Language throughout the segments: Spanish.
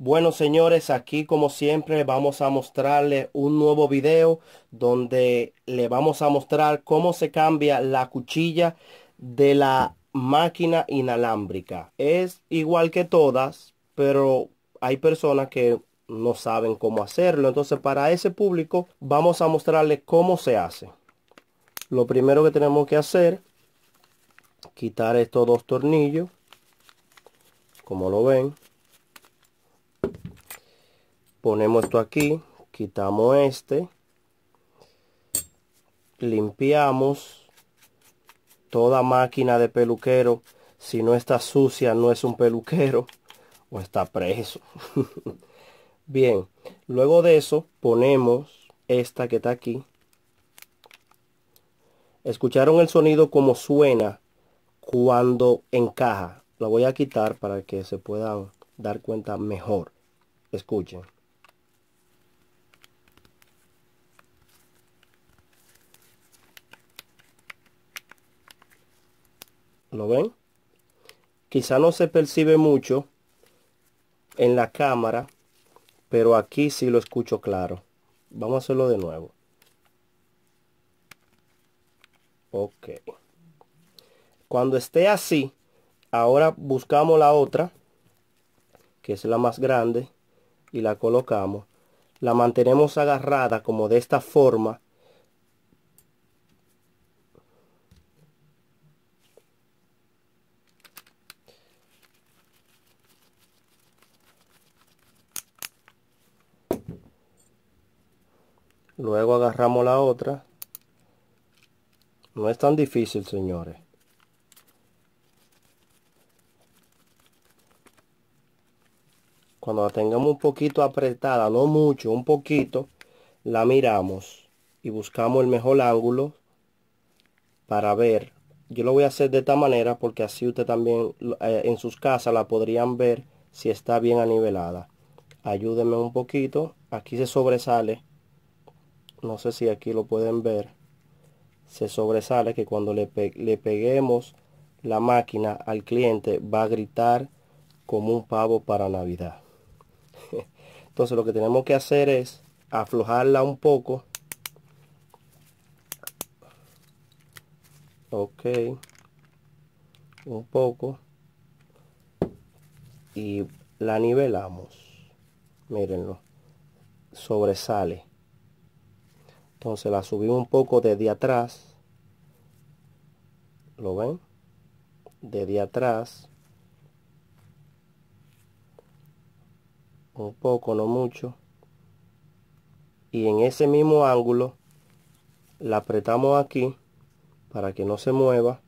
Bueno señores, aquí como siempre vamos a mostrarles un nuevo video donde le vamos a mostrar cómo se cambia la cuchilla de la máquina inalámbrica. Es igual que todas, pero hay personas que no saben cómo hacerlo. Entonces para ese público vamos a mostrarles cómo se hace. Lo primero que tenemos que hacer, quitar estos dos tornillos, como lo ven ponemos esto aquí quitamos este limpiamos toda máquina de peluquero si no está sucia no es un peluquero o está preso bien luego de eso ponemos esta que está aquí escucharon el sonido como suena cuando encaja Lo voy a quitar para que se puedan dar cuenta mejor escuchen ¿Lo ven? Quizá no se percibe mucho en la cámara, pero aquí sí lo escucho claro. Vamos a hacerlo de nuevo. Ok. Cuando esté así, ahora buscamos la otra, que es la más grande, y la colocamos. La mantenemos agarrada como de esta forma luego agarramos la otra no es tan difícil señores cuando la tengamos un poquito apretada no mucho un poquito la miramos y buscamos el mejor ángulo para ver yo lo voy a hacer de esta manera porque así usted también eh, en sus casas la podrían ver si está bien anivelada ayúdenme un poquito aquí se sobresale no sé si aquí lo pueden ver, se sobresale que cuando le, peguemos la máquina al cliente va a gritar como un pavo para Navidad. Entonces lo que tenemos que hacer es aflojarla un poco. Ok. Un poco. Y la nivelamos. Mírenlo. Sobresale entonces la subimos un poco desde atrás lo ven desde atrás un poco no mucho y en ese mismo ángulo la apretamos aquí para que no se mueva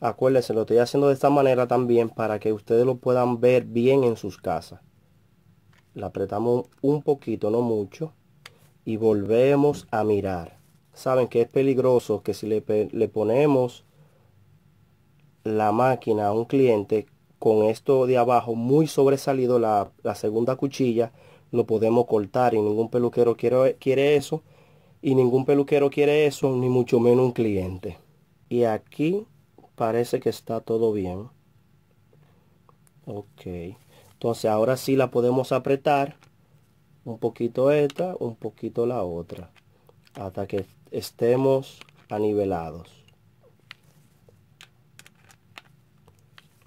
acuérdense lo estoy haciendo de esta manera también para que ustedes lo puedan ver bien en sus casas la apretamos un poquito no mucho y volvemos a mirar. Saben que es peligroso que si le, ponemos la máquina a un cliente con esto de abajo muy sobresalido, la, segunda cuchilla, lo podemos cortar y ningún peluquero quiere, quiere eso. Y ningún peluquero quiere eso, ni mucho menos un cliente. Y aquí parece que está todo bien. Ok. Entonces ahora sí la podemos apretar un poquito esta, un poquito la otra, hasta que estemos anivelados.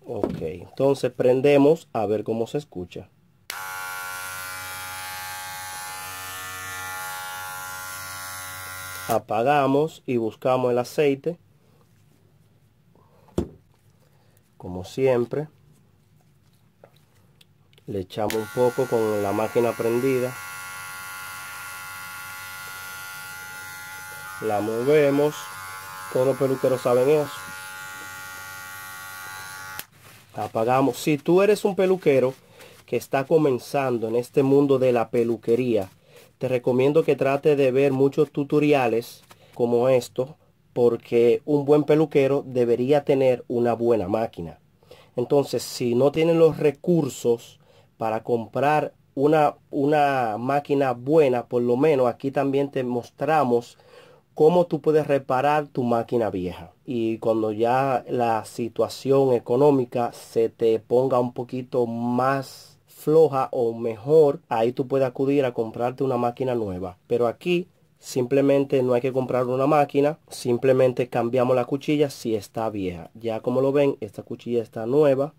Ok, entonces prendemos a ver cómo se escucha. Apagamos y buscamos el aceite. Como siempre le echamos un poco con la máquina prendida la movemos todos los peluqueros saben eso la apagamos si tú eres un peluquero que está comenzando en este mundo de la peluquería te recomiendo que trate de ver muchos tutoriales como esto porque un buen peluquero debería tener una buena máquina entonces si no tienen los recursos para comprar una, una máquina buena, por lo menos aquí también te mostramos cómo tú puedes reparar tu máquina vieja. Y cuando ya la situación económica se te ponga un poquito más floja o mejor, ahí tú puedes acudir a comprarte una máquina nueva. Pero aquí simplemente no hay que comprar una máquina, simplemente cambiamos la cuchilla si está vieja. Ya como lo ven, esta cuchilla está nueva,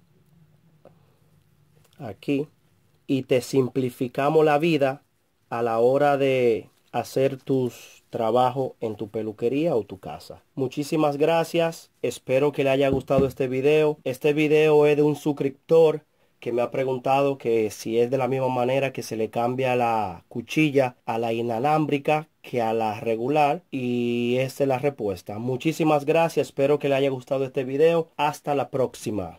aquí, y te simplificamos la vida a la hora de hacer tus trabajos en tu peluquería o tu casa. Muchísimas gracias, espero que le haya gustado este video. Este video es de un suscriptor que me ha preguntado que si es de la misma manera que se le cambia la cuchilla a la inalámbrica que a la regular y esta es la respuesta. Muchísimas gracias, espero que le haya gustado este video. Hasta la próxima.